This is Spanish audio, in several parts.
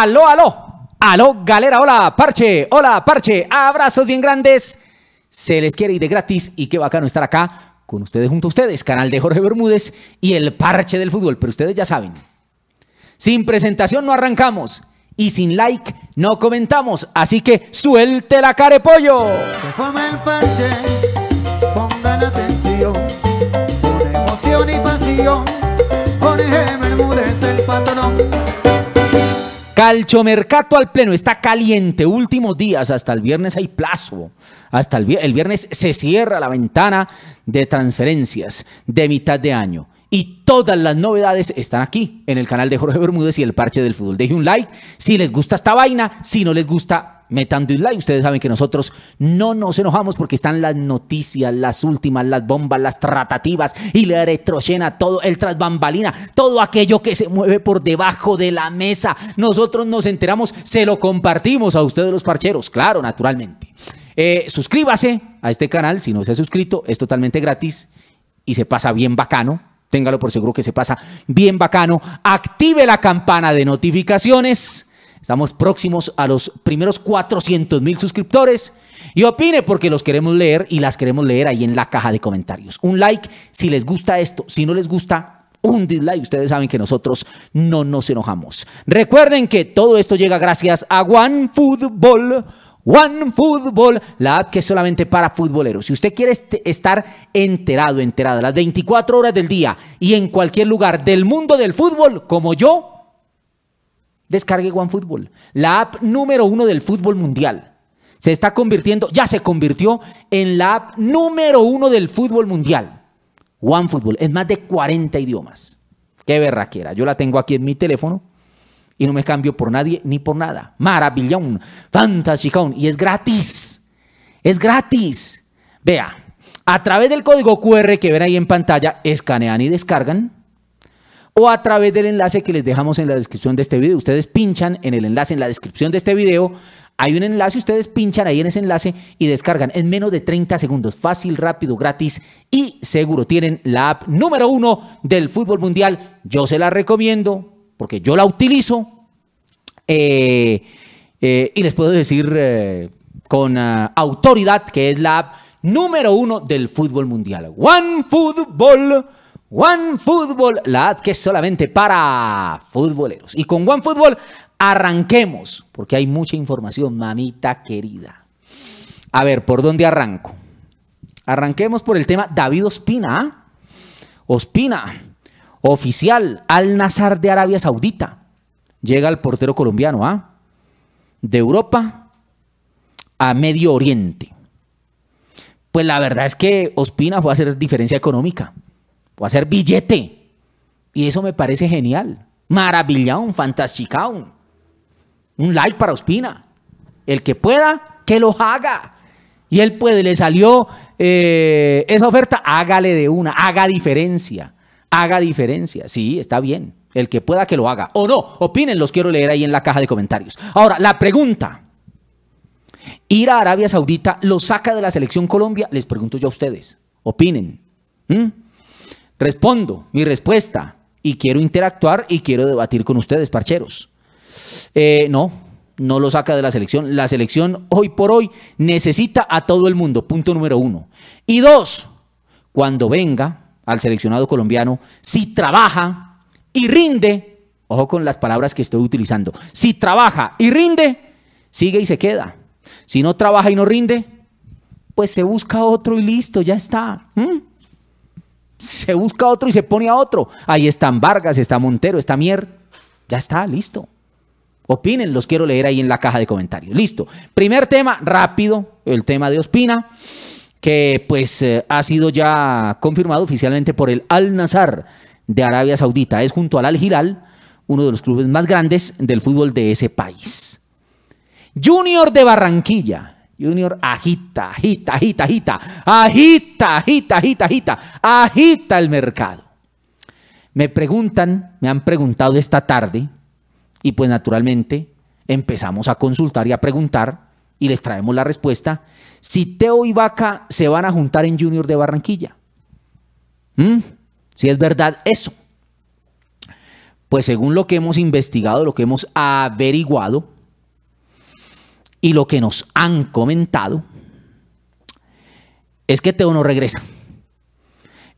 Aló, aló, aló, galera, hola, parche, hola, parche, abrazos bien grandes. Se les quiere ir de gratis y qué bacano estar acá con ustedes junto a ustedes, canal de Jorge Bermúdez y el parche del fútbol, pero ustedes ya saben. Sin presentación no arrancamos y sin like no comentamos, así que suelte la carepollo. el atención, con emoción y pasión, Jorge Bermúdez el patrón. Mercato al pleno, está caliente, últimos días, hasta el viernes hay plazo, hasta el, el viernes se cierra la ventana de transferencias de mitad de año. Y todas las novedades están aquí en el canal de Jorge Bermúdez y el Parche del Fútbol. Dejen un like si les gusta esta vaina, si no les gusta, metan un like. Ustedes saben que nosotros no nos enojamos porque están las noticias, las últimas, las bombas, las tratativas y la retrochena, todo el trasbambalina, todo aquello que se mueve por debajo de la mesa. Nosotros nos enteramos, se lo compartimos a ustedes los parcheros, claro, naturalmente. Eh, suscríbase a este canal si no se ha suscrito, es totalmente gratis y se pasa bien bacano téngalo por seguro que se pasa bien bacano. Active la campana de notificaciones. Estamos próximos a los primeros 400 mil suscriptores. Y opine porque los queremos leer y las queremos leer ahí en la caja de comentarios. Un like si les gusta esto. Si no les gusta, un dislike. Ustedes saben que nosotros no nos enojamos. Recuerden que todo esto llega gracias a One One Football, la app que es solamente para futboleros. Si usted quiere estar enterado, enterada, las 24 horas del día y en cualquier lugar del mundo del fútbol, como yo, descargue One Football, la app número uno del fútbol mundial. Se está convirtiendo, ya se convirtió en la app número uno del fútbol mundial. One Football, en más de 40 idiomas. Qué berraquera. Yo la tengo aquí en mi teléfono y no me cambio por nadie ni por nada. Maravillón, Fantasy. y es gratis. Es gratis. Vea, a través del código QR que ven ahí en pantalla, escanean y descargan o a través del enlace que les dejamos en la descripción de este video. Ustedes pinchan en el enlace en la descripción de este video. Hay un enlace, ustedes pinchan ahí en ese enlace y descargan en menos de 30 segundos. Fácil, rápido, gratis y seguro. Tienen la app número uno del fútbol mundial. Yo se la recomiendo porque yo la utilizo eh, eh, y les puedo decir eh, con autoridad que es la app número uno del fútbol mundial. One Football. One Football, la app que es solamente para futboleros. Y con One Football arranquemos, porque hay mucha información, mamita querida. A ver, ¿por dónde arranco? Arranquemos por el tema David Ospina. ¿ah? Ospina, Oficial, Al Nazar de Arabia Saudita. Llega el portero colombiano, ¿ah? De Europa a Medio Oriente. Pues la verdad es que Ospina fue a hacer diferencia económica, fue a hacer billete. Y eso me parece genial. Maravillón, fantástico, Un like para Ospina. El que pueda, que lo haga. Y él puede, le salió eh, esa oferta, hágale de una, haga diferencia haga diferencia. Sí, está bien. El que pueda que lo haga. O no, opinen, los quiero leer ahí en la caja de comentarios. Ahora, la pregunta. ¿Ir a Arabia Saudita lo saca de la selección Colombia? Les pregunto yo a ustedes. Opinen. ¿Mm? Respondo mi respuesta y quiero interactuar y quiero debatir con ustedes, parcheros. Eh, no, no lo saca de la selección. La selección hoy por hoy necesita a todo el mundo, punto número uno. Y dos, cuando venga, al seleccionado colombiano si trabaja y rinde, ojo con las palabras que estoy utilizando, si trabaja y rinde, sigue y se queda. Si no trabaja y no rinde, pues se busca otro y listo, ya está. Se busca otro y se pone a otro. Ahí están Vargas, está Montero, está Mier. Ya está, listo. Opinen, los quiero leer ahí en la caja de comentarios. Listo. Primer tema, rápido, el tema de Ospina que pues eh, ha sido ya confirmado oficialmente por el Al Nazar de Arabia Saudita. Es junto al Al giral uno de los clubes más grandes del fútbol de ese país. Junior de Barranquilla. Junior agita, agita, agita, agita, agita, agita, agita, agita, agita el mercado. Me preguntan, me han preguntado esta tarde, y pues naturalmente empezamos a consultar y a preguntar y les traemos la respuesta, si Teo y Vaca se van a juntar en Junior de Barranquilla. ¿Mm? Si es verdad eso. Pues según lo que hemos investigado, lo que hemos averiguado y lo que nos han comentado, es que Teo no regresa.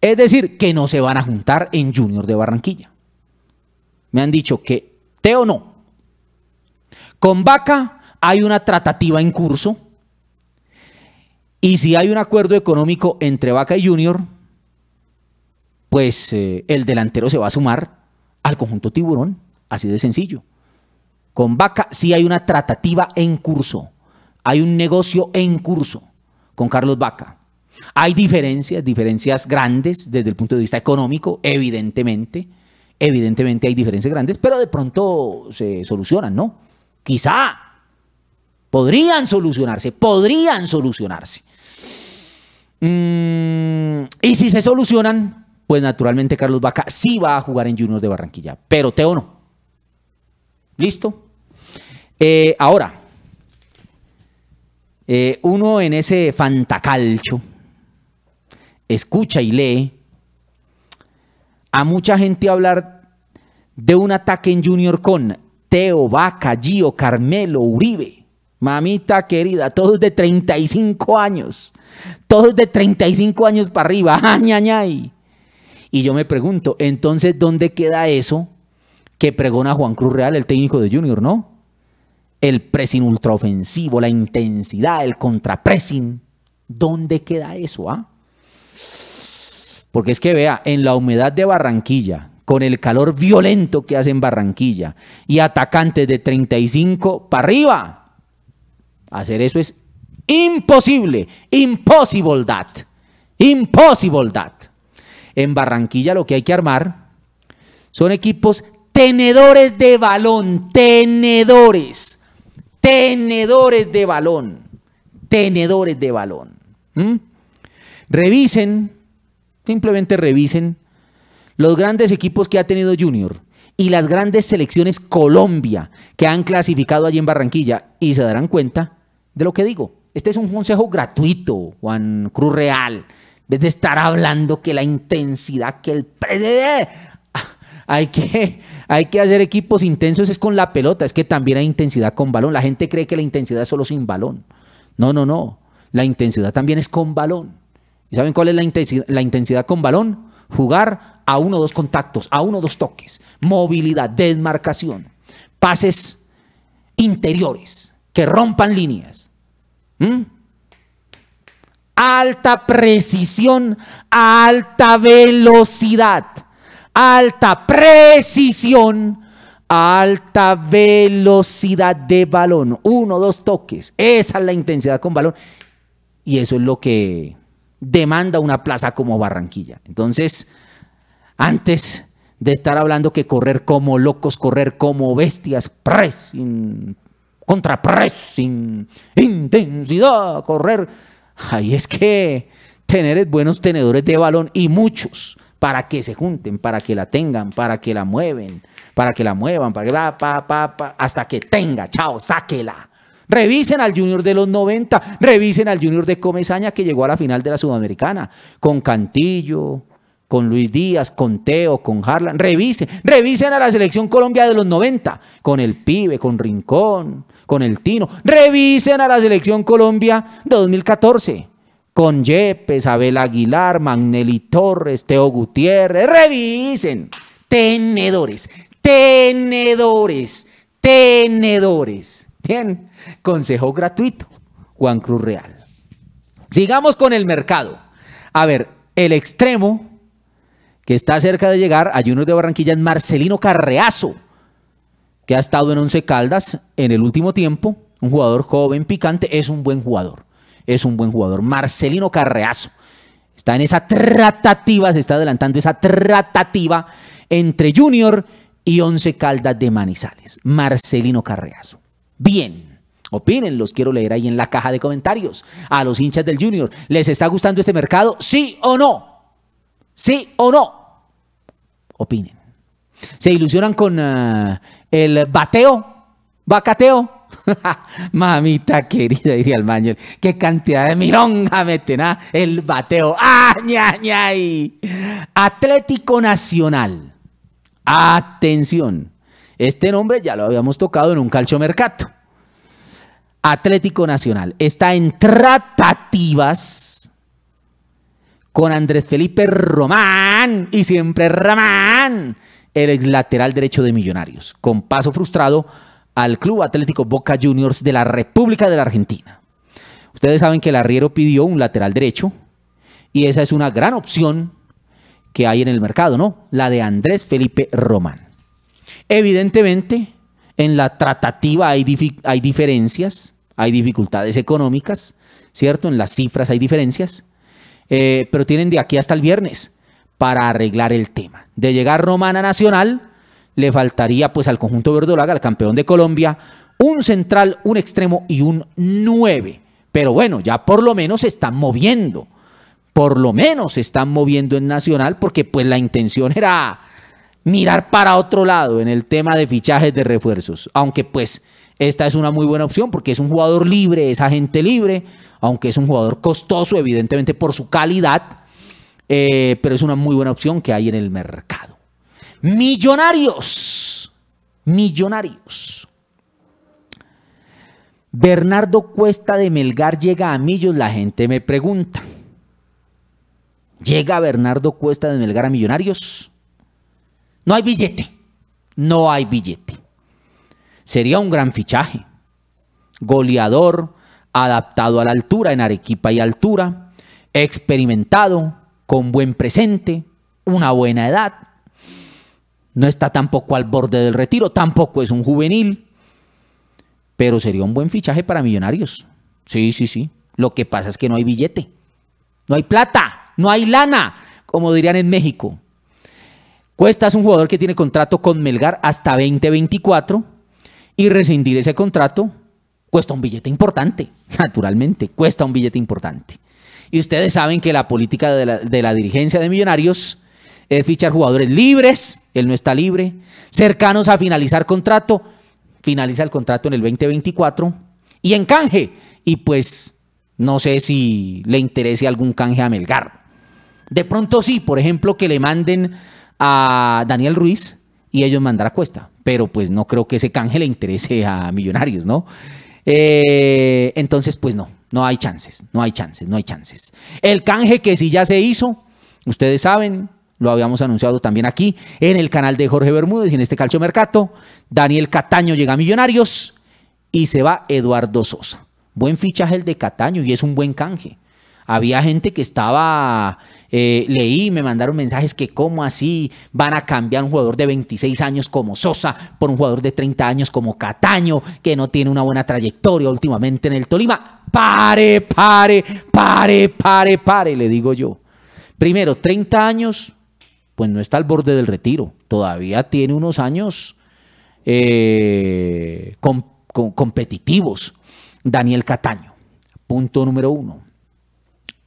Es decir, que no se van a juntar en Junior de Barranquilla. Me han dicho que Teo no. Con Vaca hay una tratativa en curso y si hay un acuerdo económico entre Vaca y Junior, pues eh, el delantero se va a sumar al conjunto tiburón, así de sencillo. Con Vaca sí hay una tratativa en curso, hay un negocio en curso con Carlos Vaca. Hay diferencias, diferencias grandes desde el punto de vista económico, evidentemente, evidentemente hay diferencias grandes, pero de pronto se solucionan, ¿no? Quizá Podrían solucionarse, podrían solucionarse. Mm, y si se solucionan, pues naturalmente Carlos Vaca sí va a jugar en Junior de Barranquilla, pero Teo no. ¿Listo? Eh, ahora, eh, uno en ese fantacalcho escucha y lee a mucha gente hablar de un ataque en Junior con Teo Vaca, Gio, Carmelo, Uribe. Mamita querida, todos de 35 años, todos de 35 años para arriba, Y yo me pregunto, entonces, ¿dónde queda eso que pregona Juan Cruz Real, el técnico de Junior, no? El pressing ultraofensivo, la intensidad, el contrapressing. ¿Dónde queda eso, ah? Porque es que vea, en la humedad de Barranquilla, con el calor violento que hace en Barranquilla, y atacantes de 35 para arriba, Hacer eso es imposible, impossible that, impossible that. En Barranquilla lo que hay que armar son equipos tenedores de balón, tenedores, tenedores de balón, tenedores de balón. Revisen, simplemente revisen los grandes equipos que ha tenido Junior y las grandes selecciones Colombia que han clasificado allí en Barranquilla y se darán cuenta de lo que digo. Este es un consejo gratuito, Juan Cruz Real. En vez de estar hablando que la intensidad, que el... Hay que, hay que hacer equipos intensos, es con la pelota, es que también hay intensidad con balón. La gente cree que la intensidad es solo sin balón. No, no, no. La intensidad también es con balón. ¿Y saben cuál es la intensidad, la intensidad con balón? Jugar a uno o dos contactos, a uno o dos toques, movilidad, desmarcación, pases interiores que rompan líneas. ¿Mm? Alta precisión, alta velocidad, alta precisión, alta velocidad de balón. Uno, dos toques. Esa es la intensidad con balón. Y eso es lo que demanda una plaza como Barranquilla. Entonces, antes de estar hablando que correr como locos, correr como bestias, pres... Contra pressing, intensidad, correr. Ahí es que tener buenos tenedores de balón y muchos para que se junten, para que la tengan, para que la mueven, para que la muevan, para hasta que tenga, chao, sáquela. Revisen al Junior de los 90, revisen al Junior de Comesaña que llegó a la final de la Sudamericana, con Cantillo, con Luis Díaz, con Teo, con Harlan. Revisen, revisen a la selección Colombia de los 90, con el Pibe, con Rincón, con el Tino. Revisen a la selección Colombia de 2014, con Yepes, Abel Aguilar, Magnelli Torres, Teo Gutiérrez. Revisen. Tenedores, tenedores, tenedores. Bien, consejo gratuito, Juan Cruz Real. Sigamos con el mercado. A ver, el extremo que está cerca de llegar a Junior de Barranquilla es Marcelino Carreazo, que ha estado en Once Caldas en el último tiempo, un jugador joven, picante, es un buen jugador, es un buen jugador. Marcelino Carreazo está en esa tratativa, se está adelantando esa tratativa entre Junior y Once Caldas de Manizales. Marcelino Carreazo. Bien. Opinen, los quiero leer ahí en la caja de comentarios. A los hinchas del Junior, ¿les está gustando este mercado? ¿Sí o no? ¿Sí o no? opinen. Se ilusionan con ah, el bateo, vacateo. Mamita querida, diría el maño, qué cantidad de mironga meten, ah, el bateo. ¡Ay, ah, Atlético Nacional. Atención, este nombre ya lo habíamos tocado en un calciomercato. Atlético Nacional está en tratativas con Andrés Felipe Román y siempre Román, el ex lateral derecho de Millonarios, con paso frustrado al Club Atlético Boca Juniors de la República de la Argentina. Ustedes saben que el arriero pidió un lateral derecho y esa es una gran opción que hay en el mercado, ¿no? La de Andrés Felipe Román. Evidentemente, en la tratativa hay, hay diferencias, hay dificultades económicas, ¿cierto? En las cifras hay diferencias eh, pero tienen de aquí hasta el viernes para arreglar el tema. De llegar Romana Nacional, le faltaría pues al conjunto verdolaga, al campeón de Colombia, un central, un extremo y un 9. Pero bueno, ya por lo menos se están moviendo. Por lo menos se están moviendo en Nacional porque pues la intención era mirar para otro lado en el tema de fichajes de refuerzos. Aunque pues esta es una muy buena opción porque es un jugador libre, es agente libre, aunque es un jugador costoso, evidentemente por su calidad, eh, pero es una muy buena opción que hay en el mercado. Millonarios, millonarios. Bernardo Cuesta de Melgar llega a Millos, la gente me pregunta. ¿Llega Bernardo Cuesta de Melgar a Millonarios? No hay billete, no hay billete sería un gran fichaje. Goleador, adaptado a la altura en Arequipa y altura, experimentado, con buen presente, una buena edad. No está tampoco al borde del retiro, tampoco es un juvenil, pero sería un buen fichaje para millonarios. Sí, sí, sí. Lo que pasa es que no hay billete, no hay plata, no hay lana, como dirían en México. Cuesta es un jugador que tiene contrato con Melgar hasta 2024 y rescindir ese contrato cuesta un billete importante, naturalmente, cuesta un billete importante. Y ustedes saben que la política de la, dirigencia de Millonarios es fichar jugadores libres, él no está libre, cercanos a finalizar contrato, finaliza el contrato en el 2024 y en canje. Y pues no sé si le interese algún canje a Melgar. De pronto sí, por ejemplo, que le manden a Daniel Ruiz y ellos mandar a Cuesta. Pero pues no creo que ese canje le interese a Millonarios, ¿no? Eh, entonces, pues no, no hay chances, no hay chances, no hay chances. El canje que sí ya se hizo, ustedes saben, lo habíamos anunciado también aquí en el canal de Jorge Bermúdez y en este Calcio Mercato. Daniel Cataño llega a Millonarios y se va Eduardo Sosa. Buen fichaje el de Cataño y es un buen canje. Había gente que estaba, eh, leí, me mandaron mensajes que cómo así van a cambiar un jugador de 26 años como Sosa por un jugador de 30 años como Cataño, que no tiene una buena trayectoria últimamente en el Tolima. Pare, pare, pare, pare, pare, le digo yo. Primero, 30 años, pues no está al borde del retiro, todavía tiene unos años eh, competitivos. Daniel Cataño, punto número uno.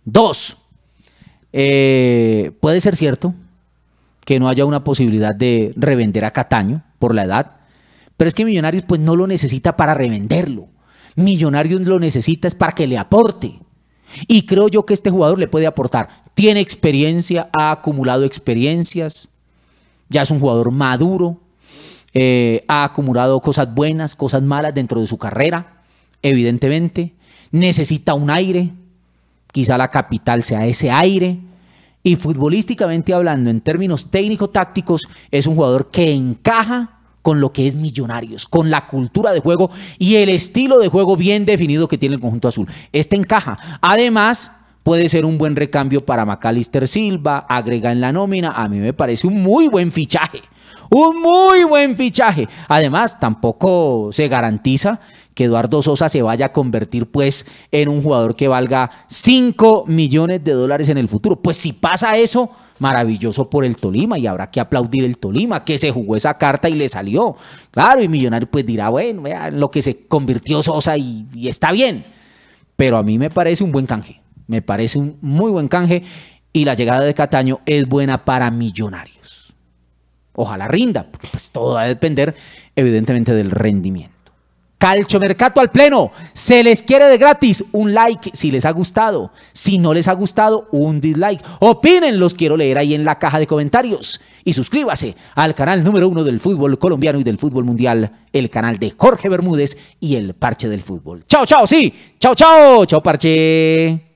Dos, eh, puede ser cierto que no haya una posibilidad de revender a Cataño por la edad, pero es que Millonarios pues no lo necesita para revenderlo. Millonarios lo necesita es para que le aporte. Y creo yo que este jugador le puede aportar. Tiene experiencia, ha acumulado experiencias, ya es un jugador maduro, eh, ha acumulado cosas buenas, cosas malas dentro de su carrera, evidentemente. Necesita un aire, quizá la capital sea ese aire. Y futbolísticamente hablando, en términos técnico-tácticos, es un jugador que encaja con lo que es Millonarios, con la cultura de juego y el estilo de juego bien definido que tiene el conjunto azul. Este encaja. Además, puede ser un buen recambio para Macalister Silva, agrega en la nómina, a mí me parece un muy buen fichaje, un muy buen fichaje. Además, tampoco se garantiza que Eduardo Sosa se vaya a convertir pues en un jugador que valga 5 millones de dólares en el futuro. Pues si pasa eso, maravilloso por el Tolima y habrá que aplaudir el Tolima que se jugó esa carta y le salió. Claro, y Millonario pues dirá, bueno, lo que se convirtió Sosa y está bien. Pero a mí me parece un buen canje. Me parece un muy buen canje y la llegada de Cataño es buena para Millonarios. Ojalá rinda, porque pues todo va a depender evidentemente del rendimiento. Calcho Mercato al pleno. Se les quiere de gratis. Un like si les ha gustado. Si no les ha gustado, un dislike. Opinen, los quiero leer ahí en la caja de comentarios. Y suscríbase al canal número uno del fútbol colombiano y del fútbol mundial, el canal de Jorge Bermúdez y el Parche del Fútbol. Chao, chao, sí. Chao, chao. Chao, Parche.